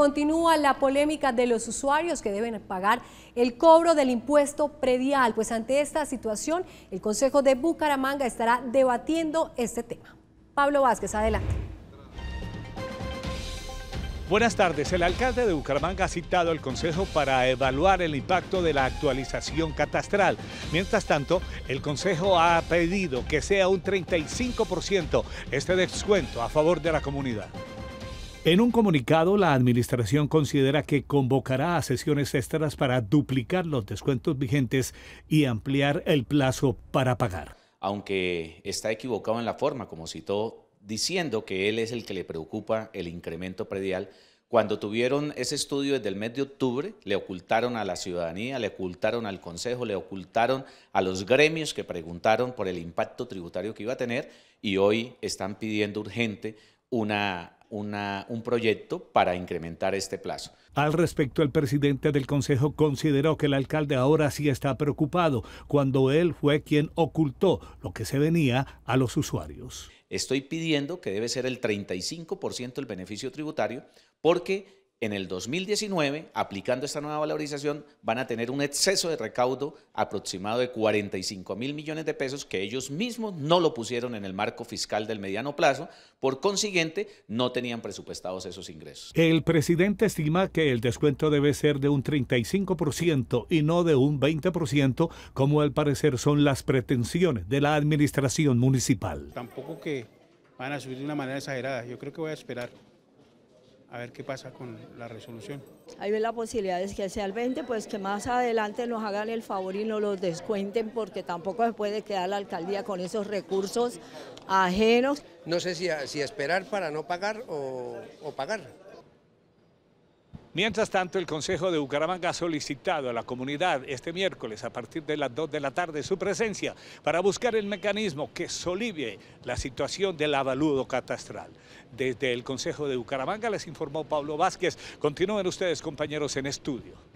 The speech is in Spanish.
Continúa la polémica de los usuarios que deben pagar el cobro del impuesto predial, pues ante esta situación el Consejo de Bucaramanga estará debatiendo este tema. Pablo Vázquez, adelante. Buenas tardes. El alcalde de Bucaramanga ha citado al Consejo para evaluar el impacto de la actualización catastral. Mientras tanto, el Consejo ha pedido que sea un 35% este descuento a favor de la comunidad. En un comunicado, la administración considera que convocará a sesiones extras para duplicar los descuentos vigentes y ampliar el plazo para pagar. Aunque está equivocado en la forma, como citó, diciendo que él es el que le preocupa el incremento predial, cuando tuvieron ese estudio desde el mes de octubre, le ocultaron a la ciudadanía, le ocultaron al Consejo, le ocultaron a los gremios que preguntaron por el impacto tributario que iba a tener y hoy están pidiendo urgente una un proyecto para incrementar este plazo. Al respecto, el presidente del Consejo consideró que el alcalde ahora sí está preocupado cuando él fue quien ocultó lo que se venía a los usuarios. Estoy pidiendo que debe ser el 35% el beneficio tributario porque en el 2019, aplicando esta nueva valorización, van a tener un exceso de recaudo aproximado de 45 mil millones de pesos que ellos mismos no lo pusieron en el marco fiscal del mediano plazo, por consiguiente no tenían presupuestados esos ingresos. El presidente estima que el descuento debe ser de un 35% y no de un 20%, como al parecer son las pretensiones de la administración municipal. Tampoco que van a subir de una manera exagerada, yo creo que voy a esperar a ver qué pasa con la resolución. Ahí ven la posibilidad de que sea el 20, pues que más adelante nos hagan el favor y no los descuenten, porque tampoco se puede quedar la alcaldía con esos recursos ajenos. No sé si, esperar para no pagar o pagar. Mientras tanto, el Consejo de Bucaramanga ha solicitado a la comunidad este miércoles a partir de las 2 de la tarde su presencia para buscar el mecanismo que solivie la situación del avaludo catastral. Desde el Consejo de Bucaramanga les informó Pablo Vázquez. Continúen ustedes, compañeros, en estudio.